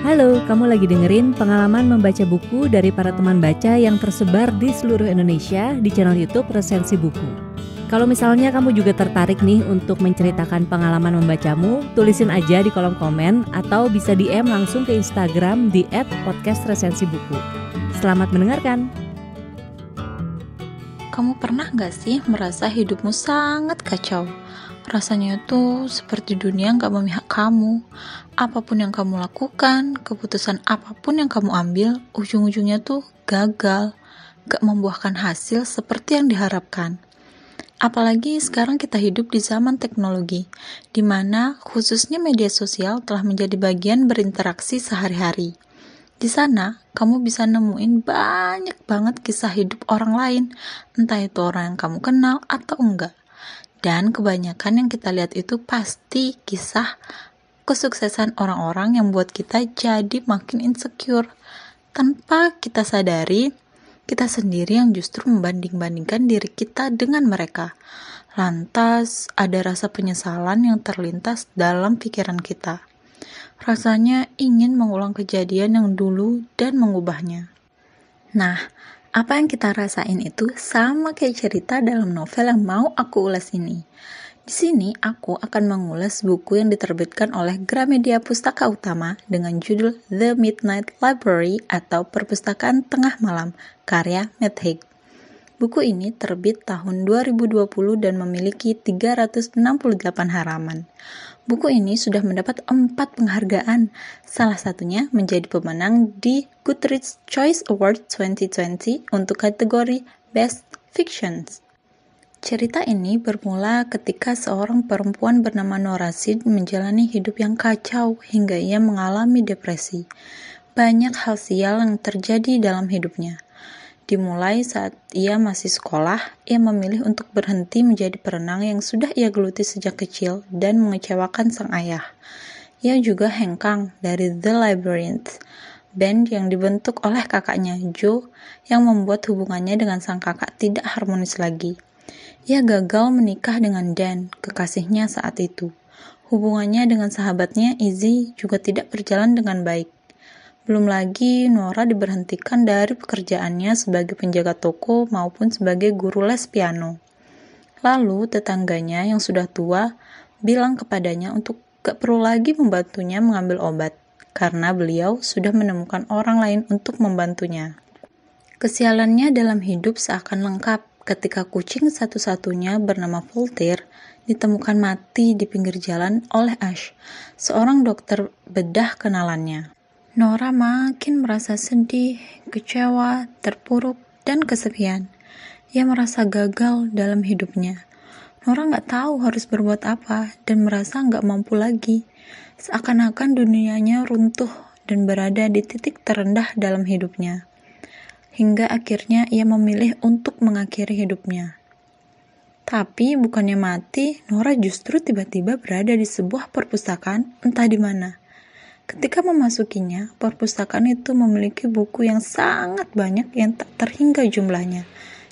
Halo, kamu lagi dengerin pengalaman membaca buku dari para teman baca yang tersebar di seluruh Indonesia di channel YouTube Resensi Buku. Kalau misalnya kamu juga tertarik nih untuk menceritakan pengalaman membacamu, tulisin aja di kolom komen atau bisa DM langsung ke Instagram di @podcastresensibuku. Selamat mendengarkan. Kamu pernah nggak sih merasa hidupmu sangat kacau? Rasanya itu seperti dunia nggak memihak kamu. Apapun yang kamu lakukan, keputusan apapun yang kamu ambil, ujung-ujungnya tuh gagal. Gak membuahkan hasil seperti yang diharapkan. Apalagi sekarang kita hidup di zaman teknologi, di mana khususnya media sosial telah menjadi bagian berinteraksi sehari-hari. Di sana, kamu bisa nemuin banyak banget kisah hidup orang lain, entah itu orang yang kamu kenal atau enggak. Dan kebanyakan yang kita lihat itu pasti kisah kesuksesan orang-orang yang buat kita jadi makin insecure. Tanpa kita sadari, kita sendiri yang justru membanding-bandingkan diri kita dengan mereka. Lantas, ada rasa penyesalan yang terlintas dalam pikiran kita. Rasanya ingin mengulang kejadian yang dulu dan mengubahnya. Nah, apa yang kita rasain itu sama kayak cerita dalam novel yang mau aku ulas ini. Di sini aku akan mengulas buku yang diterbitkan oleh Gramedia Pustaka Utama dengan judul The Midnight Library atau Perpustakaan Tengah Malam karya Matt Haig. Buku ini terbit tahun 2020 dan memiliki 368 halaman. Buku ini sudah mendapat empat penghargaan, salah satunya menjadi pemenang di Goodreads Choice Award 2020 untuk kategori Best Fictions. Cerita ini bermula ketika seorang perempuan bernama Nora Sid menjalani hidup yang kacau hingga ia mengalami depresi. Banyak hal sial yang terjadi dalam hidupnya. Dimulai saat ia masih sekolah, ia memilih untuk berhenti menjadi perenang yang sudah ia geluti sejak kecil dan mengecewakan sang ayah. Ia juga hengkang dari The Labyrinth, band yang dibentuk oleh kakaknya, Joe, yang membuat hubungannya dengan sang kakak tidak harmonis lagi. Ia gagal menikah dengan Dan, kekasihnya saat itu. Hubungannya dengan sahabatnya, Izzy, juga tidak berjalan dengan baik. Belum lagi Nora diberhentikan dari pekerjaannya sebagai penjaga toko maupun sebagai guru les piano. Lalu tetangganya yang sudah tua bilang kepadanya untuk gak perlu lagi membantunya mengambil obat karena beliau sudah menemukan orang lain untuk membantunya. Kesialannya dalam hidup seakan lengkap ketika kucing satu-satunya bernama Voltaire ditemukan mati di pinggir jalan oleh Ash, seorang dokter bedah kenalannya. Nora makin merasa sedih, kecewa, terpuruk, dan kesepian. Ia merasa gagal dalam hidupnya. Nora nggak tahu harus berbuat apa dan merasa nggak mampu lagi. Seakan-akan dunianya runtuh dan berada di titik terendah dalam hidupnya. Hingga akhirnya ia memilih untuk mengakhiri hidupnya. Tapi bukannya mati, Nora justru tiba-tiba berada di sebuah perpustakaan entah di mana Ketika memasukinya, perpustakaan itu memiliki buku yang sangat banyak yang tak terhingga jumlahnya,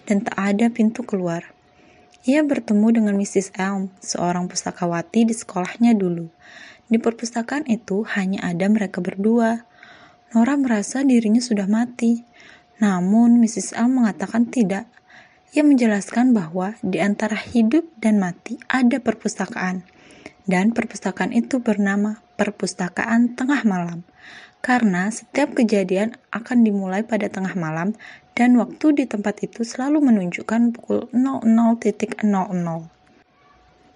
dan tak ada pintu keluar. Ia bertemu dengan Mrs. Elm, seorang pustakawati di sekolahnya dulu. Di perpustakaan itu hanya ada mereka berdua. Nora merasa dirinya sudah mati. Namun, Mrs. Elm mengatakan tidak. Ia menjelaskan bahwa di antara hidup dan mati ada perpustakaan. Dan perpustakaan itu bernama perpustakaan tengah malam, karena setiap kejadian akan dimulai pada tengah malam dan waktu di tempat itu selalu menunjukkan pukul 00.00.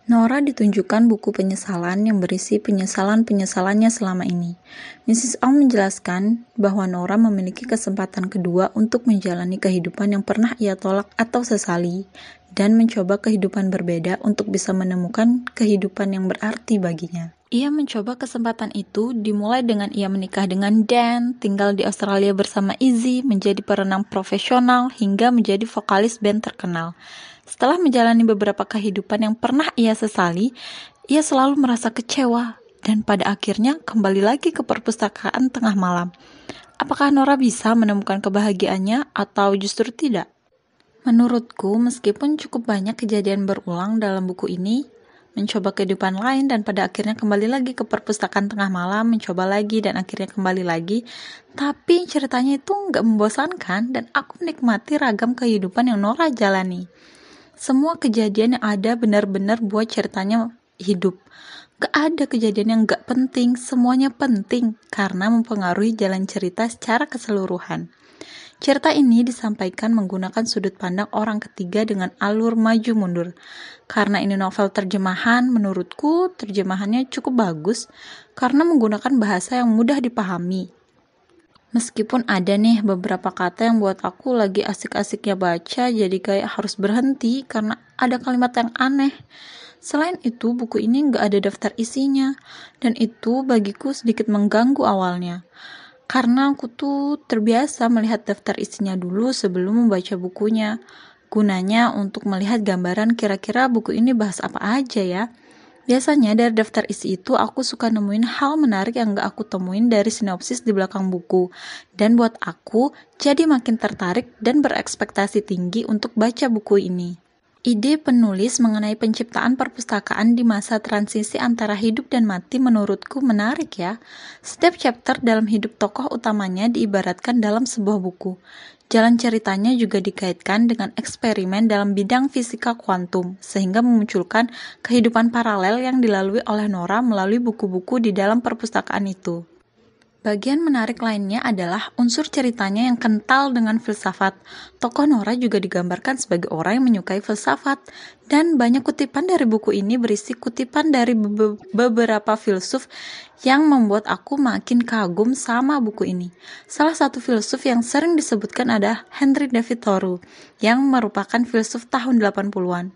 Nora ditunjukkan buku penyesalan yang berisi penyesalan-penyesalannya selama ini. Mrs. Ong menjelaskan bahwa Nora memiliki kesempatan kedua untuk menjalani kehidupan yang pernah ia tolak atau sesali dan mencoba kehidupan berbeda untuk bisa menemukan kehidupan yang berarti baginya. Ia mencoba kesempatan itu dimulai dengan ia menikah dengan Dan, tinggal di Australia bersama Izzy, menjadi perenang profesional, hingga menjadi vokalis band terkenal. Setelah menjalani beberapa kehidupan yang pernah ia sesali, ia selalu merasa kecewa dan pada akhirnya kembali lagi ke perpustakaan tengah malam. Apakah Nora bisa menemukan kebahagiaannya atau justru tidak? Menurutku, meskipun cukup banyak kejadian berulang dalam buku ini, mencoba kehidupan lain dan pada akhirnya kembali lagi ke perpustakaan tengah malam, mencoba lagi dan akhirnya kembali lagi. Tapi ceritanya itu nggak membosankan dan aku menikmati ragam kehidupan yang Nora jalani. Semua kejadian yang ada benar-benar buat ceritanya hidup. Gak ada kejadian yang gak penting, semuanya penting karena mempengaruhi jalan cerita secara keseluruhan. Cerita ini disampaikan menggunakan sudut pandang orang ketiga dengan alur maju mundur. Karena ini novel terjemahan, menurutku terjemahannya cukup bagus karena menggunakan bahasa yang mudah dipahami. Meskipun ada nih beberapa kata yang buat aku lagi asik-asiknya baca jadi kayak harus berhenti karena ada kalimat yang aneh. Selain itu, buku ini nggak ada daftar isinya, dan itu bagiku sedikit mengganggu awalnya. Karena aku tuh terbiasa melihat daftar isinya dulu sebelum membaca bukunya gunanya untuk melihat gambaran kira-kira buku ini bahas apa aja ya. Biasanya dari daftar isi itu aku suka nemuin hal menarik yang gak aku temuin dari sinopsis di belakang buku. Dan buat aku jadi makin tertarik dan berekspektasi tinggi untuk baca buku ini. Ide penulis mengenai penciptaan perpustakaan di masa transisi antara hidup dan mati menurutku menarik ya. Setiap chapter dalam hidup tokoh utamanya diibaratkan dalam sebuah buku. Jalan ceritanya juga dikaitkan dengan eksperimen dalam bidang fisika kuantum, sehingga memunculkan kehidupan paralel yang dilalui oleh Nora melalui buku-buku di dalam perpustakaan itu. Bagian menarik lainnya adalah unsur ceritanya yang kental dengan filsafat. Tokoh Nora juga digambarkan sebagai orang yang menyukai filsafat, dan banyak kutipan dari buku ini berisi kutipan dari be beberapa filsuf yang membuat aku makin kagum sama buku ini. Salah satu filsuf yang sering disebutkan adalah Henry David Thoreau, yang merupakan filsuf tahun 80-an.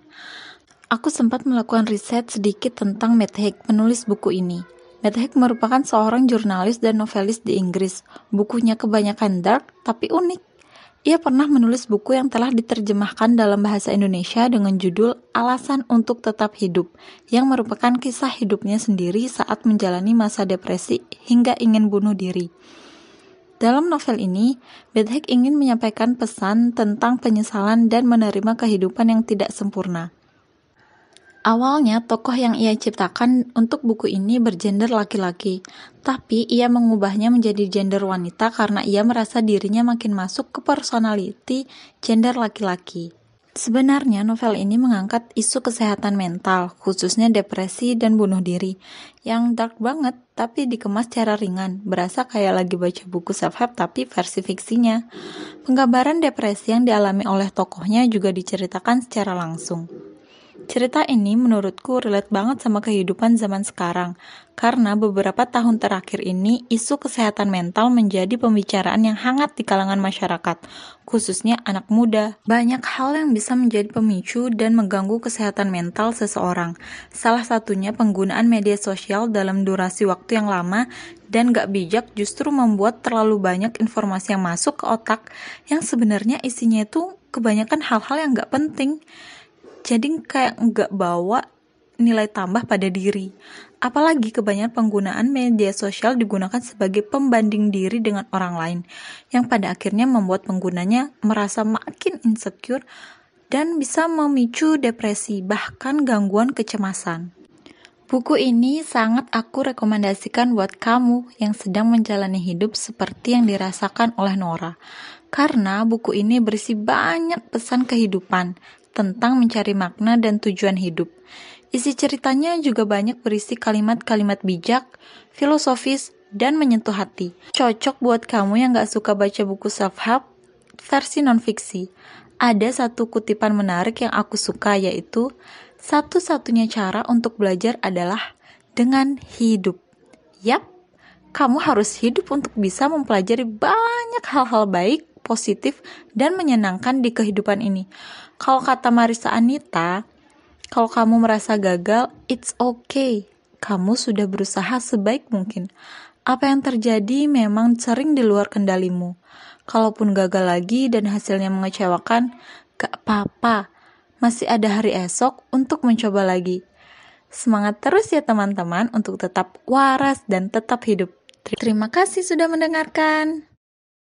Aku sempat melakukan riset sedikit tentang Matt Haig, penulis buku ini. Medhek merupakan seorang jurnalis dan novelis di Inggris. Bukunya kebanyakan dark, tapi unik. Ia pernah menulis buku yang telah diterjemahkan dalam bahasa Indonesia dengan judul Alasan untuk Tetap Hidup, yang merupakan kisah hidupnya sendiri saat menjalani masa depresi hingga ingin bunuh diri. Dalam novel ini, Bedhek ingin menyampaikan pesan tentang penyesalan dan menerima kehidupan yang tidak sempurna. Awalnya, tokoh yang ia ciptakan untuk buku ini bergender laki-laki, tapi ia mengubahnya menjadi gender wanita karena ia merasa dirinya makin masuk ke personality gender laki-laki. Sebenarnya, novel ini mengangkat isu kesehatan mental, khususnya depresi dan bunuh diri, yang dark banget tapi dikemas secara ringan, berasa kayak lagi baca buku self-help tapi versi fiksinya. Penggambaran depresi yang dialami oleh tokohnya juga diceritakan secara langsung. Cerita ini menurutku relate banget sama kehidupan zaman sekarang, karena beberapa tahun terakhir ini isu kesehatan mental menjadi pembicaraan yang hangat di kalangan masyarakat, khususnya anak muda. Banyak hal yang bisa menjadi pemicu dan mengganggu kesehatan mental seseorang, salah satunya penggunaan media sosial dalam durasi waktu yang lama dan gak bijak justru membuat terlalu banyak informasi yang masuk ke otak yang sebenarnya isinya itu kebanyakan hal-hal yang gak penting jadi kayak nggak bawa nilai tambah pada diri. Apalagi kebanyakan penggunaan media sosial digunakan sebagai pembanding diri dengan orang lain, yang pada akhirnya membuat penggunanya merasa makin insecure dan bisa memicu depresi, bahkan gangguan kecemasan. Buku ini sangat aku rekomendasikan buat kamu yang sedang menjalani hidup seperti yang dirasakan oleh Nora, karena buku ini berisi banyak pesan kehidupan, tentang mencari makna dan tujuan hidup. Isi ceritanya juga banyak berisi kalimat-kalimat bijak, filosofis, dan menyentuh hati. Cocok buat kamu yang gak suka baca buku self-help versi non-fiksi. Ada satu kutipan menarik yang aku suka yaitu, satu-satunya cara untuk belajar adalah dengan hidup. Yap, kamu harus hidup untuk bisa mempelajari banyak hal-hal baik positif dan menyenangkan di kehidupan ini. Kalau kata Marisa Anita, kalau kamu merasa gagal, it's okay. Kamu sudah berusaha sebaik mungkin. Apa yang terjadi memang sering di luar kendalimu. Kalaupun gagal lagi dan hasilnya mengecewakan, gak apa-apa. Masih ada hari esok untuk mencoba lagi. Semangat terus ya teman-teman untuk tetap waras dan tetap hidup. Terima kasih sudah mendengarkan.